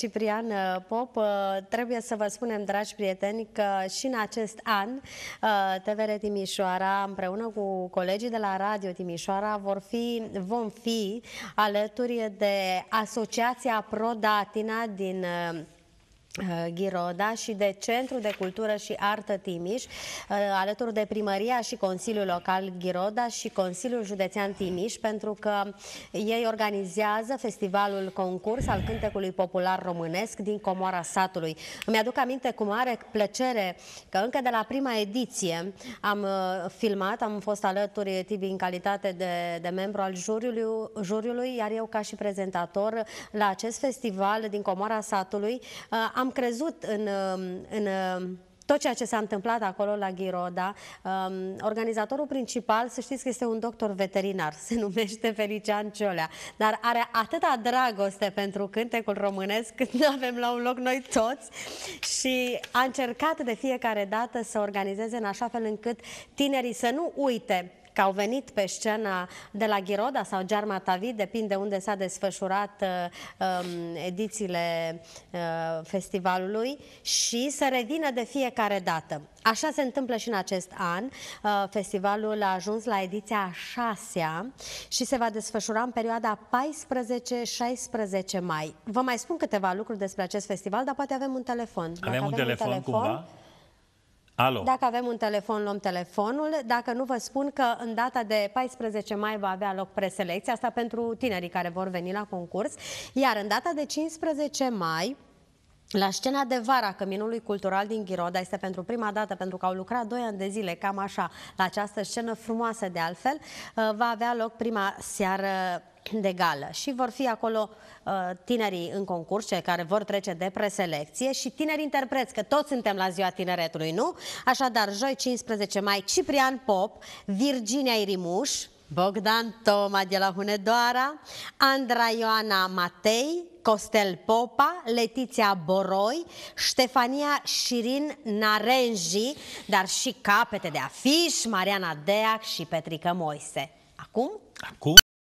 Ciprian uh, Pop, uh, trebuie să vă spunem, dragi prieteni, că și în acest an uh, TVR Timișoara, împreună cu colegii de la Radio Timișoara, vor fi, vom fi alături de Asociația Pro Datina din Uh, Ghiroda și de Centrul de Cultură și Artă Timiș, uh, alături de Primăria și Consiliul Local Ghiroda și Consiliul Județean Timiș, pentru că ei organizează festivalul concurs al cântecului popular românesc din Comoara Satului. Îmi aduc aminte cu mare plăcere că încă de la prima ediție am uh, filmat, am fost alături Tibi în calitate de, de membru al juriului, juriului, iar eu ca și prezentator la acest festival din Comoara Satului am am crezut în, um, în um, tot ceea ce s-a întâmplat acolo la Ghiroda. Um, organizatorul principal, să știți că este un doctor veterinar, se numește Felician Ciolea, dar are atâta dragoste pentru cântecul românesc cât nu avem la un loc noi toți și a încercat de fiecare dată să organizeze în așa fel încât tinerii să nu uite că au venit pe scenă de la Ghiroda sau Gearma Tavi, depinde unde s-a desfășurat uh, um, edițiile uh, festivalului și să revină de fiecare dată. Așa se întâmplă și în acest an. Uh, festivalul a ajuns la ediția a șasea și se va desfășura în perioada 14-16 mai. Vă mai spun câteva lucruri despre acest festival, dar poate avem un telefon. Avem, avem telefon, un telefon, cumva? Alo. Dacă avem un telefon, luăm telefonul. Dacă nu, vă spun că în data de 14 mai va avea loc preselecția, asta pentru tinerii care vor veni la concurs, iar în data de 15 mai la scena de vara a Căminului Cultural din Ghiroda este pentru prima dată, pentru că au lucrat doi ani de zile, cam așa, la această scenă frumoasă de altfel, uh, va avea loc prima seară de gală și vor fi acolo uh, tinerii în concurs, cei care vor trece de preselecție și tineri interpreți, că toți suntem la ziua tineretului, nu? Așadar, joi 15 mai, Ciprian Pop, Virginia Irimuș, Bogdan Toma de la Hunedoara, Andra Ioana Matei, Costel Popa, Letiția Boroi, Ștefania Șirin Narenji, dar și capete de afiș, Mariana Deac și Petrica Moise. Acum? Acum?